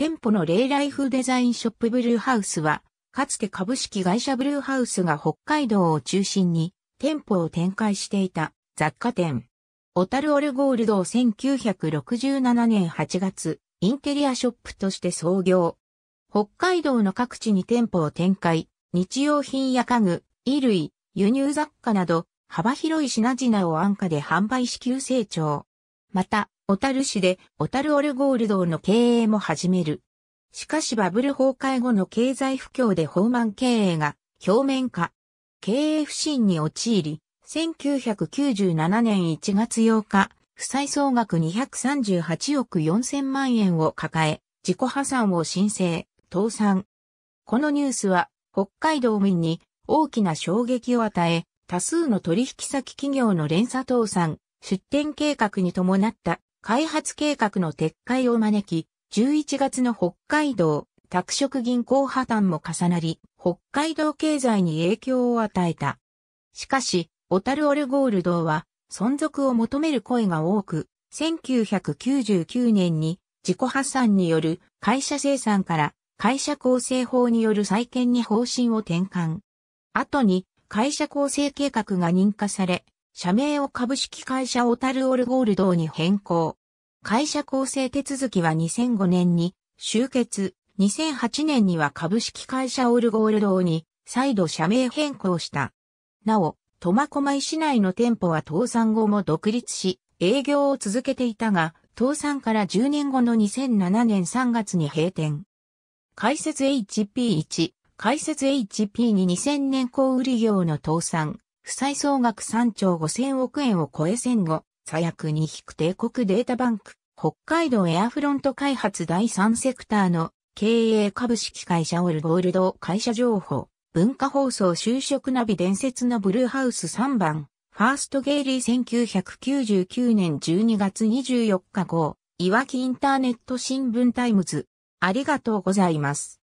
店舗のレイライフデザインショップブルーハウスは、かつて株式会社ブルーハウスが北海道を中心に店舗を展開していた雑貨店。小樽オルゴールドを1967年8月、インテリアショップとして創業。北海道の各地に店舗を展開、日用品や家具、衣類、輸入雑貨など、幅広い品々を安価で販売し急成長。また、小樽市で小樽オルゴールドの経営も始める。しかしバブル崩壊後の経済不況で放満経営が表面化。経営不振に陥り、1997年1月8日、負債総額238億4000万円を抱え、自己破産を申請、倒産。このニュースは、北海道民に大きな衝撃を与え、多数の取引先企業の連鎖倒産、出展計画に伴った開発計画の撤回を招き、11月の北海道拓殖銀行破綻も重なり、北海道経済に影響を与えた。しかし、オタルオルゴールドは存続を求める声が多く、1999年に自己破産による会社生産から会社構成法による再建に方針を転換。後に会社構成計画が認可され、社名を株式会社オタルオルゴールドに変更。会社構成手続きは2005年に終結、2008年には株式会社オルゴールドに再度社名変更した。なお、苫小牧市内の店舗は倒産後も独立し、営業を続けていたが、倒産から10年後の2007年3月に閉店。解説 HP1、解説 HP2 2000年後、売業の倒産、負債総額3兆5000億円を超え戦後、左翼に引く帝国データバンク、北海道エアフロント開発第3セクターの経営株式会社オルゴールド会社情報、文化放送就職ナビ伝説のブルーハウス3番、ファーストゲイリー1999年12月24日号、いわきインターネット新聞タイムズ。ありがとうございます。